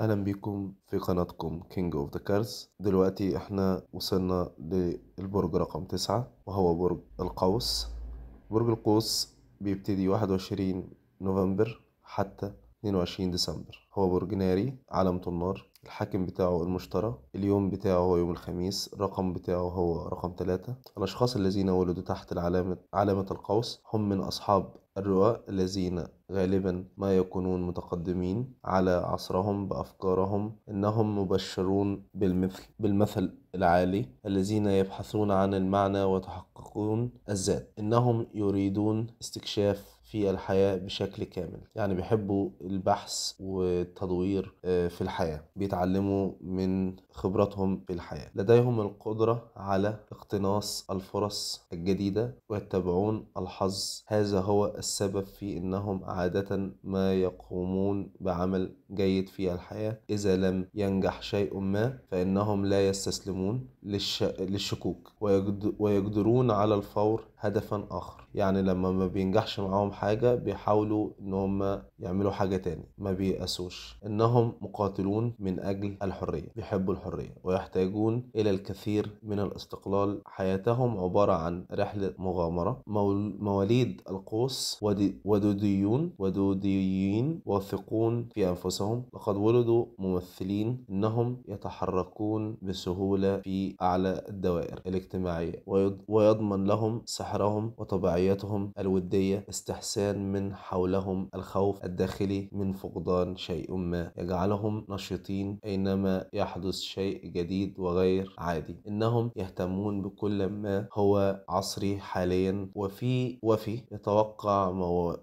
اهلا بيكم في قناتكم كينج اوف ذا كارز دلوقتي احنا وصلنا للبرج رقم تسعة وهو برج القوس برج القوس بيبتدي واحد وعشرين نوفمبر حتى 22 ديسمبر هو برج ناري علامة النار الحاكم بتاعه المشترى اليوم بتاعه هو يوم الخميس الرقم بتاعه هو رقم ثلاثة الأشخاص الذين ولدوا تحت العلامة علامة القوس هم من أصحاب الرواء الذين غالبا ما يكونون متقدمين على عصرهم بأفكارهم إنهم مبشرون بالمثل, بالمثل العالي الذين يبحثون عن المعنى وتحققون الذات إنهم يريدون استكشاف في الحياة بشكل كامل يعني بيحبوا البحث والتدوير آه، في الحياة بيتعلموا من خبراتهم في الحياة لديهم القدرة على اقتناص الفرص الجديدة ويتبعون الحظ هذا هو السبب في أنهم عادة ما يقومون بعمل جيد في الحياة إذا لم ينجح شيء ما فإنهم لا يستسلمون للش... للشكوك ويجد... ويجدرون على الفور هدفا آخر يعني لما ما بينجحش معاهم حاجة بيحاولوا إن هم يعملوا حاجة تاني ما بيأسوش إنهم مقاتلون من أجل الحرية بيحبوا الحرية ويحتاجون إلى الكثير من الاستقلال حياتهم عبارة عن رحلة مغامرة مول... مواليد القوس ودي... ودوديون ودوديين واثقون في أنفسهم نفسهم لقد ولدوا ممثلين انهم يتحركون بسهولة في اعلى الدوائر الاجتماعية ويضمن لهم سحرهم وطبيعيتهم الودية استحسان من حولهم الخوف الداخلي من فقدان شيء ما يجعلهم نشيطين اينما يحدث شيء جديد وغير عادي انهم يهتمون بكل ما هو عصري حاليا وفي وفي يتوقع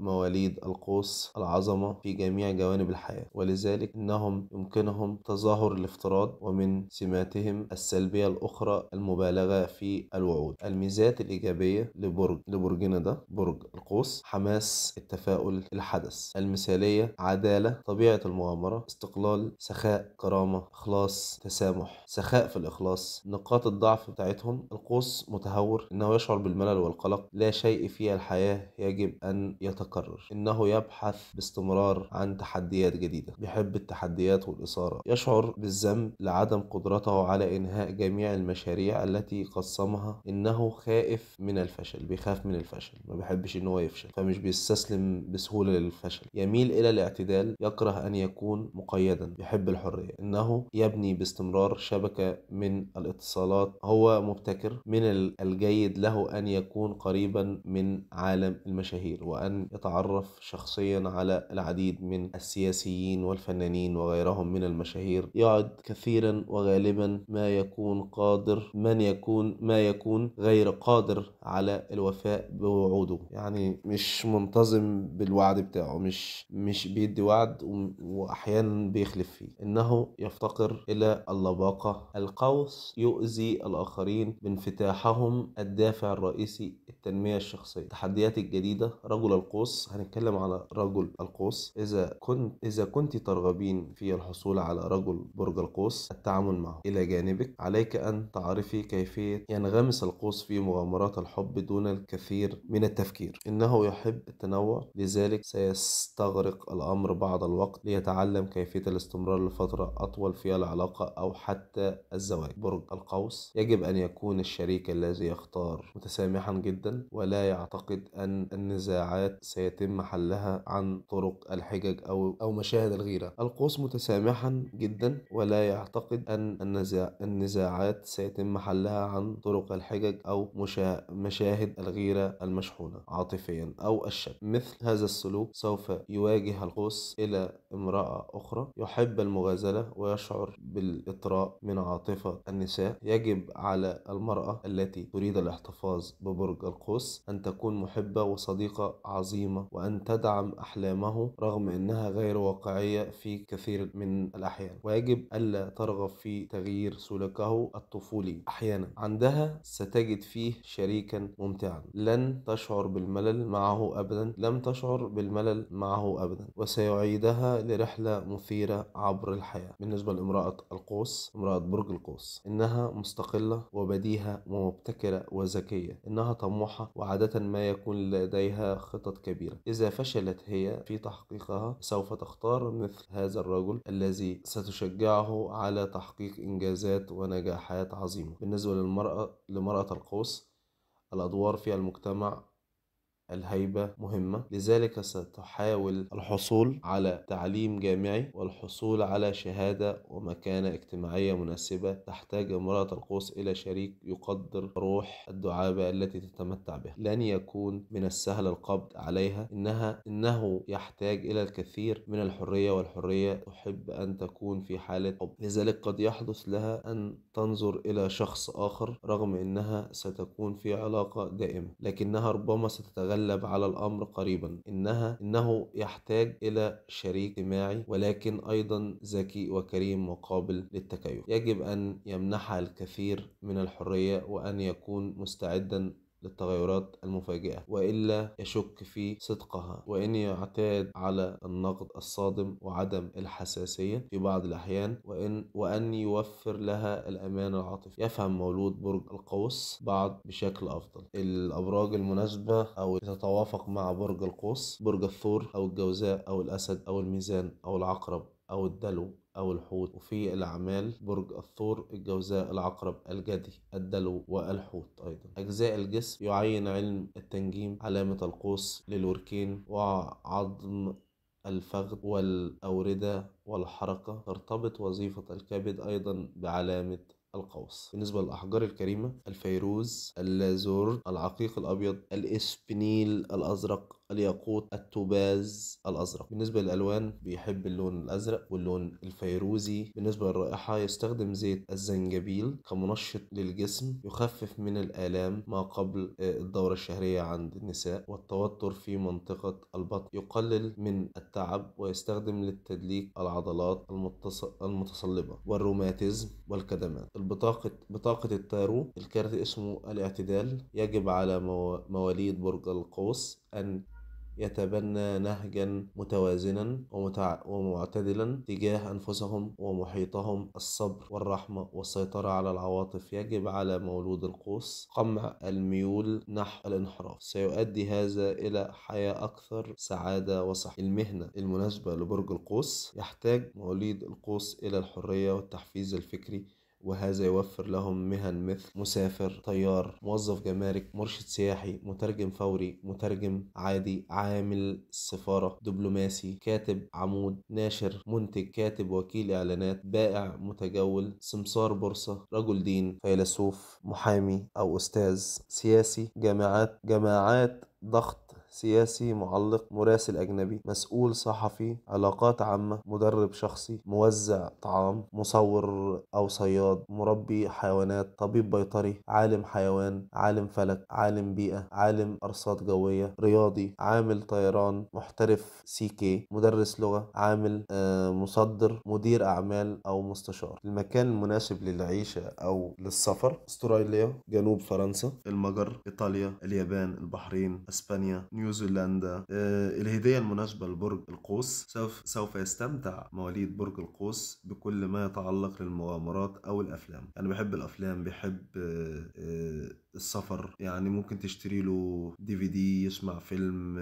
مواليد القوس العظمة في جميع جوانب الحياة ولذلك إنهم يمكنهم تظاهر الافتراض ومن سماتهم السلبية الأخرى المبالغة في الوعود الميزات الإيجابية لبرج لبرجنا ده برج القوس حماس التفاؤل الحدث المثالية عدالة طبيعة المغامرة استقلال سخاء كرامة إخلاص تسامح سخاء في الإخلاص نقاط الضعف بتاعتهم القوس متهور إنه يشعر بالملل والقلق لا شيء في الحياة يجب أن يتكرر إنه يبحث باستمرار عن تحديات جديدة جديدة بيحب التحديات والإثارة يشعر بالذنب لعدم قدرته على إنهاء جميع المشاريع التي قسمها إنه خائف من الفشل بيخاف من الفشل ما بيحبش إن هو يفشل فمش بيستسلم بسهولة للفشل يميل إلى الاعتدال يكره أن يكون مقيدا بيحب الحرية إنه يبني باستمرار شبكة من الاتصالات هو مبتكر من الجيد له أن يكون قريبا من عالم المشاهير وأن يتعرف شخصيا على العديد من السياسيين الممثلين والفنانين وغيرهم من المشاهير يعد كثيرا وغالبا ما يكون قادر من يكون ما يكون غير قادر على الوفاء بوعوده يعني مش منتظم بالوعد بتاعه مش مش بيدي وعد واحيانا بيخلف فيه انه يفتقر الى اللباقه القوس يؤذي الاخرين بانفتاحهم الدافع الرئيسي التنمية الشخصية التحديات الجديدة رجل القوس هنتكلم على رجل القوس إذا كنت إذا كنت ترغبين في الحصول على رجل برج القوس التعامل معه إلى جانبك عليك أن تعرفي كيفية ينغمس القوس في مغامرات الحب دون الكثير من التفكير إنه يحب التنوع لذلك سيستغرق الأمر بعض الوقت ليتعلم كيفية الاستمرار لفترة أطول في العلاقة أو حتى الزواج برج القوس يجب أن يكون الشريك الذي يختار متسامحا جدا ولا يعتقد أن النزاعات سيتم حلها عن طرق الحجج أو أو مشاهد الغيرة القوس متسامحا جدا ولا يعتقد أن النزاع النزاعات سيتم حلها عن طرق الحجج أو مشا... مشاهد الغيرة المشحونة عاطفيا أو الشك مثل هذا السلوك سوف يواجه القوس إلى امرأة أخرى يحب المغازلة ويشعر بالإطراء من عاطفة النساء يجب على المرأة التي تريد الاحتفاظ ببرج القوس القدس أن تكون محبة وصديقة عظيمة وأن تدعم أحلامه رغم أنها غير واقعية في كثير من الأحيان ويجب ألا ترغب في تغيير سلوكه الطفولي أحيانا عندها ستجد فيه شريكا ممتعا لن تشعر بالملل معه أبدا لم تشعر بالملل معه أبدا وسيعيدها لرحلة مثيرة عبر الحياة بالنسبة لامرأة القوس امرأة برج القوس إنها مستقلة وبديهة ومبتكرة وذكية إنها طموحة بالراحة وعادة ما يكون لديها خطط كبيرة إذا فشلت هي في تحقيقها سوف تختار مثل هذا الرجل الذي ستشجعه على تحقيق إنجازات ونجاحات عظيمة بالنسبة للمرأة لمرأة القوس الأدوار في المجتمع الهيبة مهمة لذلك ستحاول الحصول على تعليم جامعي والحصول على شهادة ومكانة اجتماعية مناسبة تحتاج امرأة القوس إلى شريك يقدر روح الدعابة التي تتمتع بها لن يكون من السهل القبض عليها إنها إنه يحتاج إلى الكثير من الحرية والحرية تحب أن تكون في حالة حب لذلك قد يحدث لها أن تنظر إلى شخص آخر رغم أنها ستكون في علاقة دائمة لكنها ربما ستتغلب يتغلب على الأمر قريبا إنها إنه يحتاج إلى شريك اجتماعي ولكن أيضا ذكي وكريم وقابل للتكيف يجب أن يمنحها الكثير من الحرية وأن يكون مستعدا للتغيرات المفاجئة وإلا يشك في صدقها وإن يعتاد على النقد الصادم وعدم الحساسية في بعض الأحيان وإن وأن يوفر لها الأمان العاطفي يفهم مولود برج القوس بعض بشكل أفضل الأبراج المناسبة أو تتوافق مع برج القوس برج الثور أو الجوزاء أو الأسد أو الميزان أو العقرب أو الدلو أو الحوت وفي الأعمال برج الثور الجوزاء العقرب الجدي الدلو والحوت أيضا أجزاء الجسم يعين علم التنجيم علامة القوس للوركين وعظم الفخذ والأوردة والحركة ترتبط وظيفة الكبد أيضا بعلامة القوس بالنسبة للأحجار الكريمة الفيروز اللازور العقيق الأبيض الإسبنيل الأزرق الياقوت التوباز الأزرق بالنسبة للألوان بيحب اللون الأزرق واللون الفيروزي بالنسبة للرائحة يستخدم زيت الزنجبيل كمنشط للجسم يخفف من الآلام ما قبل آه، الدورة الشهرية عند النساء والتوتر في منطقة البطن يقلل من التعب ويستخدم للتدليك العضلات المتصلبة والروماتيزم والكدمات البطاقة بطاقة التارو الكارت اسمه الاعتدال يجب على مواليد برج القوس أن يتبنى نهجا متوازنا ومتع... ومعتدلا تجاه أنفسهم ومحيطهم الصبر والرحمة والسيطرة على العواطف يجب على مولود القوس قمع الميول نحو الانحراف سيؤدي هذا إلى حياة أكثر سعادة وصحة المهنة المناسبة لبرج القوس يحتاج مواليد القوس إلى الحرية والتحفيز الفكري وهذا يوفر لهم مهن مثل مسافر طيار موظف جمارك مرشد سياحي مترجم فوري مترجم عادي عامل سفارة دبلوماسي كاتب عمود ناشر منتج كاتب وكيل إعلانات بائع متجول سمسار بورصة رجل دين فيلسوف محامي أو أستاذ سياسي جامعات جماعات ضغط سياسي معلق مراسل أجنبي مسؤول صحفي علاقات عامة مدرب شخصي موزع طعام مصور أو صياد مربي حيوانات طبيب بيطري عالم حيوان عالم فلك عالم بيئة عالم أرصاد جوية رياضي عامل طيران محترف سي كي مدرس لغة عامل آه، مصدر مدير أعمال أو مستشار المكان المناسب للعيشة أو للسفر استراليا جنوب فرنسا المجر إيطاليا اليابان البحرين أسبانيا نيوزيلندا آه، الهدية المناسبة لبرج القوس سوف, سوف يستمتع مواليد برج القوس بكل ما يتعلق للمغامرات أو الأفلام أنا بحب الأفلام بحب آه، آه، السفر يعني ممكن تشتري له دي في دي يسمع فيلم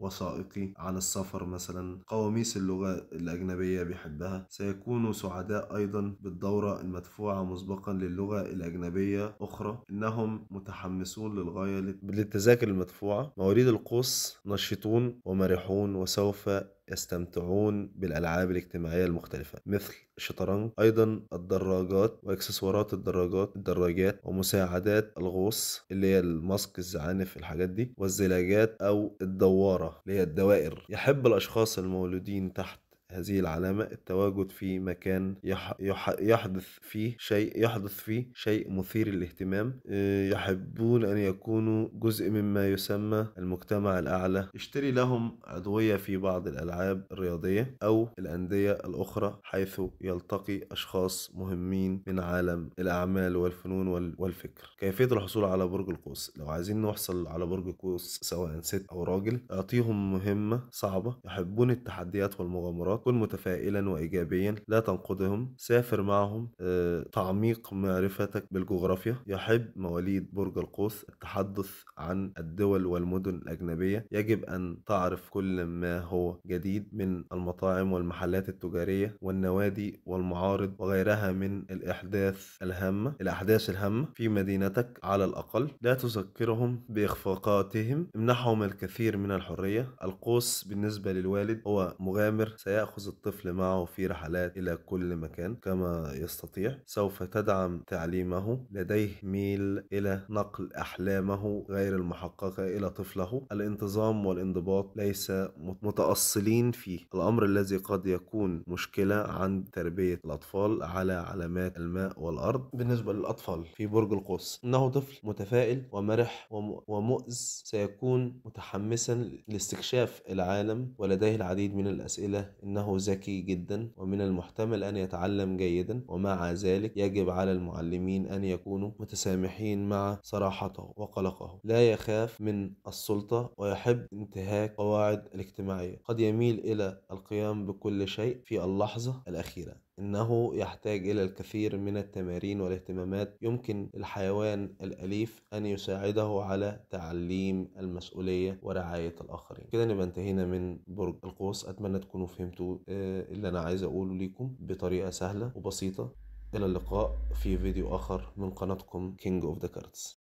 وثائقي عن السفر مثلا قواميس اللغة الأجنبية بيحبها سيكونوا سعداء أيضا بالدورة المدفوعة مسبقا للغة الأجنبية أخرى إنهم متحمسون للغاية للتذاكر المدفوعة مواليد القوس بص نشطون ومرحون وسوف يستمتعون بالألعاب الاجتماعية المختلفة مثل الشطرنج أيضا الدراجات وإكسسوارات الدراجات الدراجات ومساعدات الغوص اللي هي الماسك الزعانف الحاجات دي والزلاجات أو الدوارة اللي هي الدوائر يحب الأشخاص المولودين تحت هذه العلامة التواجد في مكان يح يح يحدث فيه شيء يحدث فيه شيء مثير للاهتمام آه، يحبون أن يكونوا جزء مما يسمى المجتمع الأعلى اشتري لهم عضوية في بعض الألعاب الرياضية أو الأندية الأخرى حيث يلتقي أشخاص مهمين من عالم الأعمال والفنون والفكر كيفية الحصول على برج القوس لو عايزين نحصل على برج القوس سواء ست أو راجل أعطيهم مهمة صعبة يحبون التحديات والمغامرات كن متفائلا وإيجابيا لا تنقدهم سافر معهم آه، تعميق معرفتك بالجغرافيا يحب مواليد برج القوس التحدث عن الدول والمدن الأجنبية يجب أن تعرف كل ما هو جديد من المطاعم والمحلات التجارية والنوادي والمعارض وغيرها من الأحداث الهامة الأحداث الهامة في مدينتك على الأقل لا تذكرهم بإخفاقاتهم امنحهم الكثير من الحرية القوس بالنسبة للوالد هو مغامر سيأخذ ياخذ الطفل معه في رحلات إلى كل مكان كما يستطيع سوف تدعم تعليمه لديه ميل إلى نقل أحلامه غير المحققة إلى طفله الانتظام والانضباط ليس متأصلين فيه الأمر الذي قد يكون مشكلة عند تربية الأطفال على علامات الماء والأرض بالنسبة للأطفال في برج القوس إنه طفل متفائل ومرح ومؤز سيكون متحمسا لاستكشاف العالم ولديه العديد من الأسئلة إنه أنه ذكي جدا ومن المحتمل أن يتعلم جيدا ومع ذلك يجب على المعلمين أن يكونوا متسامحين مع صراحته وقلقه لا يخاف من السلطة ويحب انتهاك قواعد الاجتماعية قد يميل إلى القيام بكل شيء في اللحظة الأخيرة إنه يحتاج إلى الكثير من التمارين والاهتمامات يمكن الحيوان الأليف أن يساعده على تعليم المسؤولية ورعاية الآخرين كده نبقى انتهينا من برج القوس أتمنى تكونوا فهمتوا آه، اللي أنا عايز أقوله ليكم بطريقة سهلة وبسيطة إلى اللقاء في فيديو آخر من قناتكم King of the Cards